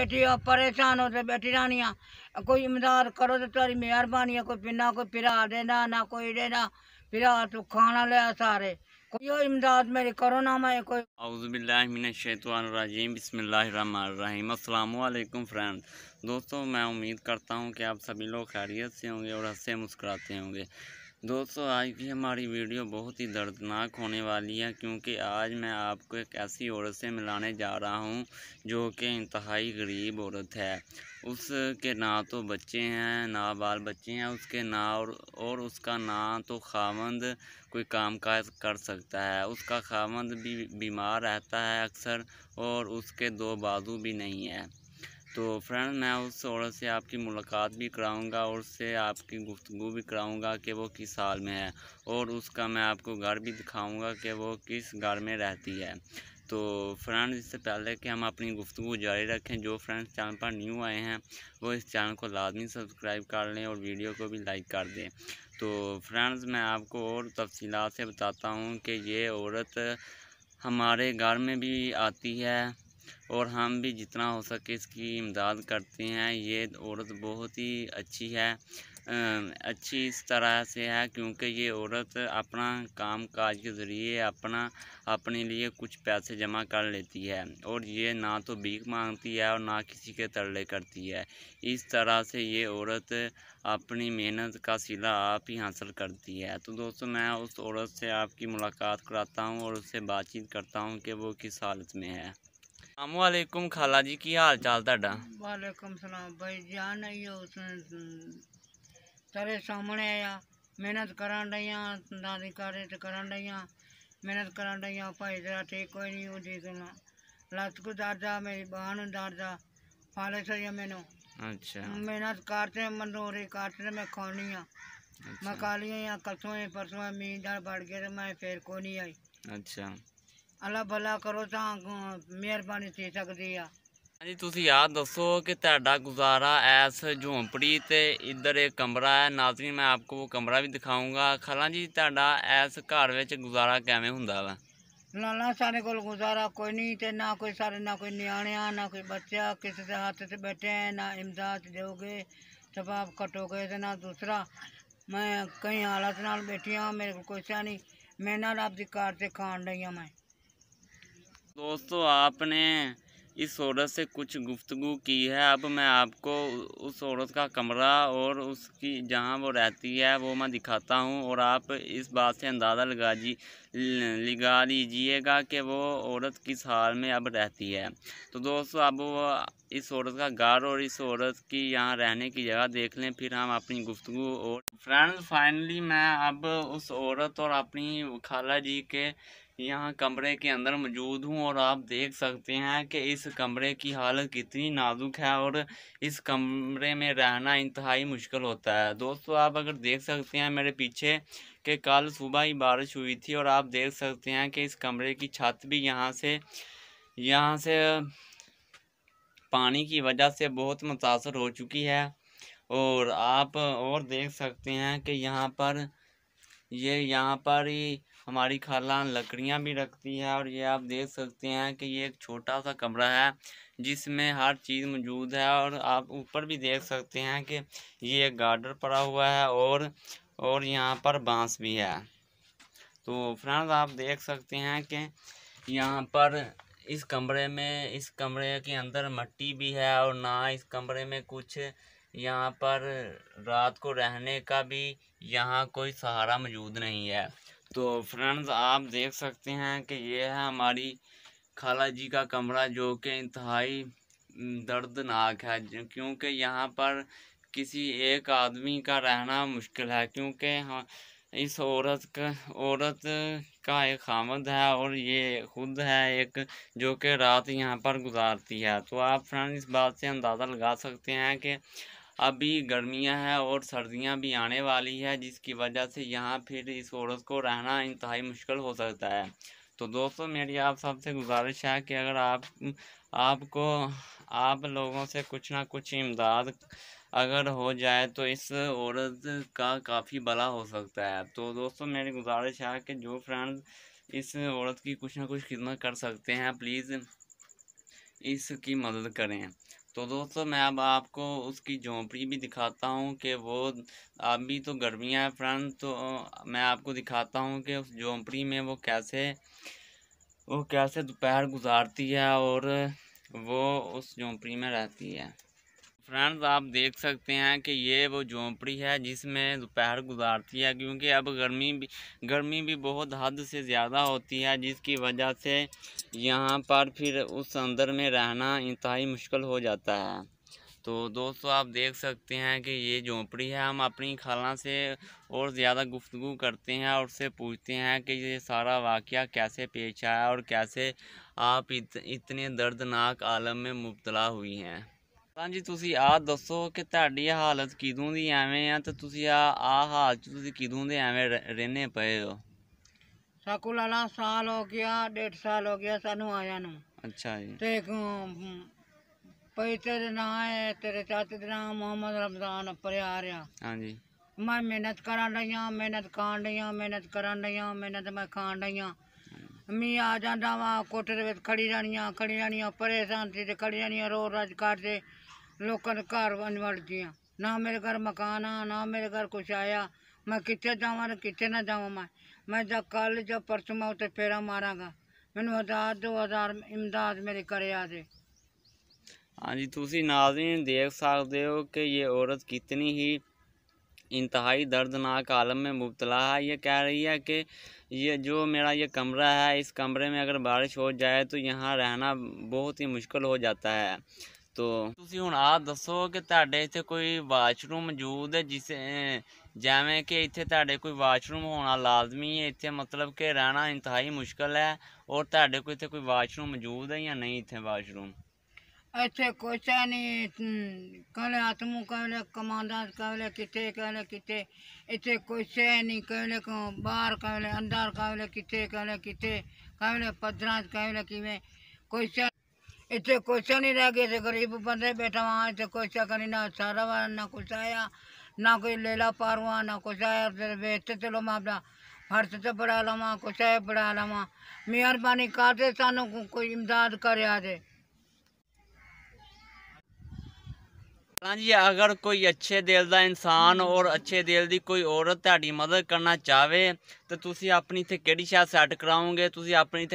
बेटी आप परेशान हो तो बैठी रानी कोई इमदाद करो तो तारी मेहरबानी है कोई पिना कोई पिरा देना ना कोई देना पिरा तू खाना ले सारे कोई इमदाद मेरी करो ना मैं कोई अउज़बिल्लिनशैतवानरजीम बसमीम अल्लाम फ्रेंड दोस्तों मैं उम्मीद करता हूँ कि आप सभी लोग खैरियत से होंगे और हंसते मुस्कुराते होंगे दोस्तों आज की हमारी वीडियो बहुत ही दर्दनाक होने वाली है क्योंकि आज मैं आपको एक ऐसी औरत से मिलाने जा रहा हूं जो कि इंतहाई गरीब औरत है उसके ना तो बच्चे हैं ना बाल बच्चे हैं उसके ना और, और उसका ना तो खामंद कोई काम काज कर सकता है उसका खामंद भी बीमार रहता है अक्सर और उसके दो बाजू भी नहीं है तो फ्रेंड मैं उस औरत से आपकी मुलाकात भी कराऊंगा और उससे आपकी गुफ्तु भी कराऊंगा कि वो किस हाल में है और उसका मैं आपको घर भी दिखाऊंगा कि वो किस घर में रहती है तो फ्रेंड इससे पहले कि हम अपनी गुफ्तु जारी रखें जो फ्रेंड्स चैनल पर न्यू आए हैं वो इस चैनल को लाजमी सब्सक्राइब कर लें और वीडियो को भी लाइक कर दें तो फ्रेंड्स मैं आपको और तफसी से बताता हूँ कि ये औरत हमारे घर में भी आती है और हम भी जितना हो सके इसकी इमदाद करते हैं ये औरत बहुत ही अच्छी है अच्छी इस तरह से है क्योंकि ये औरत अपना काम काज के ज़रिए अपना अपने लिए कुछ पैसे जमा कर लेती है और ये ना तो भीख मांगती है और ना किसी के तरले करती है इस तरह से ये औरत अपनी मेहनत का सिला आप ही हासिल करती है तो दोस्तों मैं उस औरत से आपकी मुलाकात कराता हूँ और उससे बातचीत करता हूँ कि वो किस हालत में है ਅਸਲਾਮੁਅਲੈਕੁਮ ਖਾਲਾ ਜੀ ਕੀ ਹਾਲ ਚਾਲ ਤੁਹਾਡਾ ਵਾਲੇਕਮ ਸਲਾਮ ਬਈ ਜਾਨ ਆਈਓ ਤੇਰੇ ਸਾਹਮਣੇ ਆ ਮਿਹਨਤ ਕਰਨ ਡਈਆਂ ਦਾਦੀ ਕਾਰੇ ਤੇ ਕਰਨ ਡਈਆਂ ਮਿਹਨਤ ਕਰਨ ਡਈਆਂ ਭਾਈ ਜਰਾ ਠੀਕ ਕੋਈ ਨਹੀਂ ਉਹ ਦੇਖਣਾ ਲੱਤ ਕੋ ਦਰਦਾ ਮੇਰੀ ਬਾਹ ਨੂੰ ਦਰਦਾ ਫਾਲੇ ਸਈਆ ਮੈਨੂੰ अच्छा मेहनत करते हैं मंदोरी काटते मैं खानी हाँ अच्छा। मैं काली हाँ परसों परसों मीन बढ़ गया तो मैं फिर को नहीं आई अच्छा ਅੱਲਾ ਭਲਾ ਕਰੋ ਤਾਂ ਮਿਹਰਬਾਨੀ ਦੇ ਸਕਦੀ ਆ ਹਾਂਜੀ ਤੁਸੀਂ ਆ ਦੱਸੋ ਕਿ ਤੁਹਾਡਾ ਗੁਜ਼ਾਰਾ ਐਸ ਝੋਂਪੜੀ ਤੇ ਇੱਧਰ ਇੱਕ ਕਮਰਾ ਹੈ ਨਾਜ਼ਰੀ ਮੈਂ ਆਪਕੋ ਉਹ ਕਮਰਾ ਵੀ ਦਿਖਾਉਂਗਾ ਖਾਲਾ ਜੀ ਤੁਹਾਡਾ ਐਸ ਘਰ ਵਿੱਚ ਗੁਜ਼ਾਰਾ ਕਿਵੇਂ ਹੁੰਦਾ ਵਾ ਨਾ ਨਾ ਸਾਡੇ ਕੋਲ ਗੁਜ਼ਾਰਾ ਕੋਈ ਨਹੀਂ ਤੇ ਨਾ ਕੋਈ ਸਾਰੇ ਨਾ ਕੋਈ ਨਿਆਣਿਆਂ ਨਾ ਕੋਈ ਬੱਚਾ ਕਿਸੇ ਦੇ ਹੱਥ ਤੇ ਬੈਠੇ ਹੈ ਨਾ ਇਮਦਾਦ ਦਿਓਗੇ ਜਵਾਬ ਕਟੋਗੇ ਤੇ ਨਾ ਦੂਸਰਾ ਮੈਂ ਕਈ ਹਾਲਤ ਨਾਲ ਬੈਠੀ ਆ ਮੇਰੇ ਕੋਲ ਕੁਛ ਨਹੀਂ ਮੈਂ ਨਾਲ ਆਪਦੀ ਕਾਰ ਤੇ ਖਾਣ ਲਈ ਆ ਮੈਂ दोस्तों आपने इस औरत से कुछ गुफ्तु की है अब मैं आपको उस औरत का कमरा और उसकी जहाँ वो रहती है वो मैं दिखाता हूँ और आप इस बात से अंदाज़ा लगा जी लगा लीजिएगा कि वो औरत किस हाल में अब रहती है तो दोस्तों अब वो इस औरत का घर और इस औरत की यहाँ रहने की जगह देख लें फिर हम अपनी गुफ्तु और फ्रेंड्स फाइनली मैं अब उस औरत और अपनी खाला जी के यहाँ कमरे के अंदर मौजूद हूँ और आप देख सकते हैं कि इस कमरे की हालत कितनी नाजुक है और इस कमरे में रहना इंतहाई मुश्किल होता है दोस्तों आप अगर देख सकते हैं मेरे पीछे कि कल सुबह ही बारिश हुई थी और आप देख सकते हैं कि इस कमरे की छत भी यहाँ से यहाँ से पानी की वजह से बहुत मुतासर हो चुकी है और आप और देख सकते हैं कि यहाँ पर ये यहाँ पर ही हमारी खाला लकड़ियाँ भी रखती है और ये आप देख सकते हैं कि ये एक छोटा सा कमरा है जिसमें हर चीज़ मौजूद है और आप ऊपर भी देख सकते हैं कि ये एक गार्डर पड़ा हुआ है और और यहाँ पर बांस भी है तो फ्रेंड्स आप देख सकते हैं कि यहाँ पर इस कमरे में इस कमरे के अंदर मट्टी भी है और ना इस कमरे में कुछ यहाँ पर रात को रहने का भी यहाँ कोई सहारा मौजूद नहीं है तो फ्रेंड्स आप देख सकते हैं कि ये है हमारी खाला जी का कमरा जो कि इंतहाई दर्दनाक है क्योंकि यहाँ पर किसी एक आदमी का रहना मुश्किल है क्योंकि हाँ इस औरत का औरत का एक आमद है और ये खुद है एक जो कि रात यहाँ पर गुजारती है तो आप फ्रेंड इस बात से अंदाज़ा लगा सकते हैं कि अभी गर्मियां हैं और सर्दियां भी आने वाली है जिसकी वजह से यहाँ फिर इस औरत को रहना इंतहाई मुश्किल हो सकता है तो दोस्तों मेरी आप सबसे गुजारिश है कि अगर आप आपको आप लोगों से कुछ ना कुछ इमदाद अगर हो जाए तो इस औरत का काफ़ी भला हो सकता है तो दोस्तों मेरी गुजारिश है कि जो फ्रेंड्स इस औरत की कुछ ना कुछ खिदमत कर सकते हैं प्लीज़ इसकी मदद करें तो दोस्तों मैं अब आपको उसकी झोंपड़ी भी दिखाता हूँ कि वो अभी तो गर्मियाँ है फ्रेंड तो मैं आपको दिखाता हूँ कि उस झोंपड़ी में वो कैसे वो कैसे दोपहर गुजारती है और वो उस झोंपड़ी में रहती है फ्रेंड्स आप देख सकते हैं कि ये वो झोंपड़ी है जिसमें दोपहर गुजारती है क्योंकि अब गर्मी भी गर्मी भी बहुत हद से ज़्यादा होती है जिसकी वजह से यहाँ पर फिर उस अंदर में रहना इंतहाई मुश्किल हो जाता है तो दोस्तों आप देख सकते हैं कि ये झोंपड़ी है हम अपनी खाला से और ज़्यादा गुफ्तु करते हैं और उससे पूछते हैं कि ये सारा वाक़ कैसे पेश आया और कैसे आप इत, इतने दर्दनाक आलम में मुबतला हुई हैं ਹਾਂਜੀ ਤੁਸੀਂ ਆ ਦੱਸੋ ਕਿ ਤੁਹਾਡੀ ਹਾਲਤ ਕਿਦੋਂ ਦੀ ਐਵੇਂ ਆ ਤੇ ਤੁਸੀਂ ਆ ਆ ਹਾਲ ਚ ਤੁਸੀਂ ਕਿਦੋਂ ਦੇ ਐਵੇਂ ਰਹਿਨੇ ਪਏ ਹੋ ਸਾਕੂ ਲਾਲਾ ਸਾਲ ਹੋ ਗਿਆ ਡੇਟ ਸਾਲ ਹੋ ਗਿਆ ਸਾਨੂੰ ਆਇਆ ਨੂੰ ਅੱਛਾ ਜੀ ਤੇ ਪੈਤਰ ਦੇ ਨਾਂ ਹੈ ਤੇਰੇ ਚਾਚੇ ਦਾ ਨਾਮ ਮੁਹੰਮਦ ਰਮਜ਼ਾਨ ਪਰਿਆਰ ਆ ਹਾਂਜੀ ਮੈਂ ਮਿਹਨਤ ਕਰਾਂ ਲਈਆਂ ਮਿਹਨਤ ਕਾਂ ਡਈ ਮਿਹਨਤ ਕਰਾਂ ਲਈਆਂ ਮਿਹਨਤ ਮੈਂ ਖਾਂ ਡਈ ਹਾਂ ਆ ਜਾਂਦਾ ਵਾ ਕੋਠੇ ਦੇ ਵਿੱਚ ਖੜੀ ਜਾਣੀਆਂ ਖੜੀ ਜਾਣੀਆਂ ਪਰੇਸ਼ਾਨ ਤੇ ਖੜੀ ਜਾਣੀਆਂ ਰੋ ਰੱਜ ਕਰਦੇ लोगों के घर बन हाँ ना मेरे घर मकान आ ना मेरे घर कुछ आया मैं कितने जावा कितने ना जाव मैं मैं जब कल जब परसों मैं उसे फेरा मारागा मैं हज़ार दो हज़ार इमदाद मेरे घर आ जाए हाँ जी तुम नाजरीन देख सकते हो कि ये औरत कितनी ही इंतहाई दर्दनाक आलम में मुबतला है ये कह रही है कि ये जो मेरा ये कमरा है इस कमरे में अगर बारिश हो जाए तो यहाँ रहना बहुत ही मुश्किल हो जाता है ਦੋਸਤੋ ਤੁਸੀਂ ਹੁਣ ਆਪ ਦੱਸੋ ਕਿ ਤੁਹਾਡੇ ਇੱਥੇ ਕੋਈ ਵਾਸ਼ਰੂਮ ਮੌਜੂਦ ਹੈ ਜਿਸ ਜਿਵੇਂ ਕਿ ਇੱਥੇ ਤੁਹਾਡੇ ਕੋਈ ਵਾਸ਼ਰੂਮ ਹੋਣਾ ਲਾਜ਼ਮੀ ਹੈ ਇੱਥੇ ਮਤਲਬ ਕਿ ਰਹਿਣਾ ਇੰਤਹਾਈ ਮੁਸ਼ਕਲ ਹੈ ਔਰ ਤੁਹਾਡੇ ਕੋਈ ਇੱਥੇ ਕੋਈ ਵਾਸ਼ਰੂਮ ਮੌਜੂਦ है या नहीं ਇੱਥੇ ਵਾਸ਼ਰੂਮ ਇੱਥੇ ਕੁਛ ਹੈ ਨਹੀਂ ਕਹਿੰਦੇ ਆਤਮੂ ਕਹਿੰਦੇ ਕਮਾਂਡਾਂ ਕਹਿੰਦੇ ਕਿੱਥੇ ਕਹਿੰਦੇ ਕਿੱਥੇ ਇੱਥੇ ਕੁਛ ਹੈ ਨਹੀਂ ਕਹਿੰਦੇ ਬਾਹਰ ਕਹਿੰਦੇ ਅੰਦਰ ਕਹਿੰਦੇ ਕਿੱਥੇ ਕਹਿੰਦੇ ਕਿੱਥੇ ਕਹਿੰਦੇ ਪੱਧਰਾਂ ਕਹਿੰਦੇ ਕਿਵੇਂ ਕੁਛ इतने कोशा नहीं रह गए थे गरीब बंद बैठा वहाँ इससे कोशा करी ना सारा हुआ ना कुछ आया ना कोई लेला पार हुआ ना कुछ आया बेचते चलो माँ अपना फर्श तो बढ़ा लवा कुछ है बढ़ा लवा मेहरबानी कर दे सानू को, कोई इमदाद कर आ दे ਹਾਂ ਜੀ ਅਗਰ ਕੋਈ ਅੱਛੇ ਦਿਲ ਦਾ ਇਨਸਾਨ ਔਰ ਅੱਛੇ ਦਿਲ ਦੀ ਕੋਈ ਔਰਤ ਤੁਹਾਡੀ ਮਦਦ तो ਚਾਹਵੇ ਤਾਂ ਤੁਸੀਂ ਆਪਣੀ ਤੇ ਕਿਹੜੀ ਸ਼ਾਹ ਸੈੱਟ ਕਰਾਉਂਗੇ ਤੁਸੀਂ ਆਪਣੀ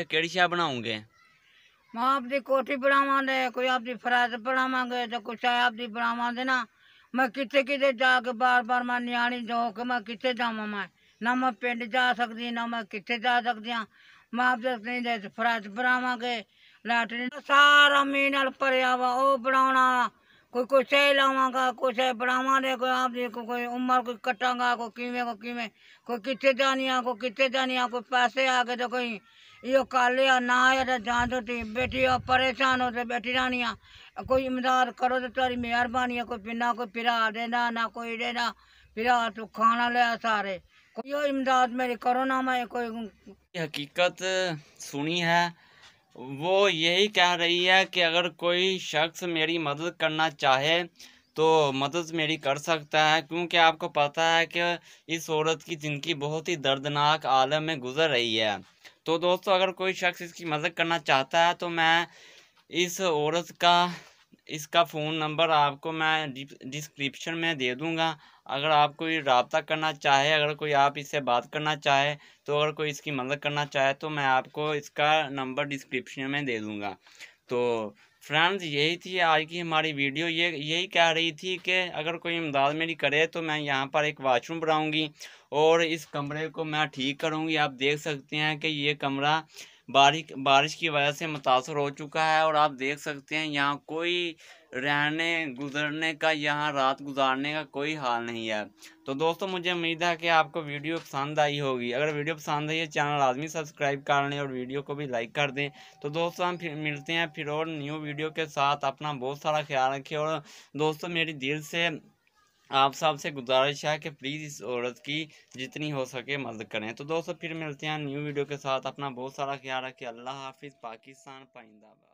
मैं आपकी कोठी बनावा दे कोई आपकी फरात बढ़ावा गए तो कुछ आपकी बनावा देना मैं कितने कितने जाके बार बार मैं न्याणी जो कि मैं कितने जावा मैं ना मैं पिंड जा सकती ना मैं कितने जा सकती हाँ मैं आप नहीं दे फरात बढ़ावा गए लैटरी सारा मीनल भरिया वा वह बना कोई कुसै लावगा कुछ बनावा दे कोई आपदी कोई उम्र कोई कट्टा कोई किवें कोई किवें कोई कितने जानी कोई कितने जानी कोई पैसे आ गए तो कोई यो कल ना या जान तो ती बेटी हो परेशान हो तो बैठी रहनी कोई इमदाद करो तो तेरी मेहरबानी है कोई पिना कोई पिरा देना ना कोई देना फिरा तू खाना लिया सारे कोई इमदाद मेरी करो ना मैं कोई हकीकत सुनी है वो यही कह रही है कि अगर कोई शख्स मेरी मदद करना चाहे तो मदद मेरी कर सकता है क्योंकि आपको पता है कि इस औरत की ज़िंदगी बहुत ही दर्दनाक आलम में गुजर रही है तो दोस्तों अगर कोई शख्स इसकी मदद करना चाहता है तो मैं इस औरत का इसका फ़ोन नंबर आपको मैं डिस्क्रिप्शन में दे दूंगा अगर आप कोई रबता करना चाहे अगर कोई आप इससे बात करना चाहे तो अगर कोई इसकी मदद करना चाहे तो मैं आपको इसका नंबर डिस्क्रिप्शन में दे दूंगा तो फ्रेंड्स यही थी आज की हमारी वीडियो ये यही कह रही थी कि अगर कोई इमदाद मेरी करे तो मैं यहाँ पर एक वाशरूम बनाऊँगी और इस कमरे को मैं ठीक करूँगी आप देख सकते हैं कि ये कमरा बारिश बारिश की वजह से मुतासर हो चुका है और आप देख सकते हैं यहाँ कोई रहने गुजरने का यहाँ रात गुजारने का कोई हाल नहीं है तो दोस्तों मुझे उम्मीद है कि आपको वीडियो पसंद आई होगी अगर वीडियो पसंद आई है चैनल आदमी सब्सक्राइब कर लें और वीडियो को भी लाइक कर दें तो दोस्तों हम फिर मिलते हैं फिर और न्यू वीडियो के साथ अपना बहुत सारा ख्याल रखें और दोस्तों मेरी दिल से आप सब से गुजारिश है कि प्लीज़ इस औरत की जितनी हो सके मदद करें तो दोस्तों फिर मिलते हैं न्यू वीडियो के साथ अपना बहुत सारा ख्याल रखें अल्लाह हाफिज़ पाकिस्तान पाइंदाबाद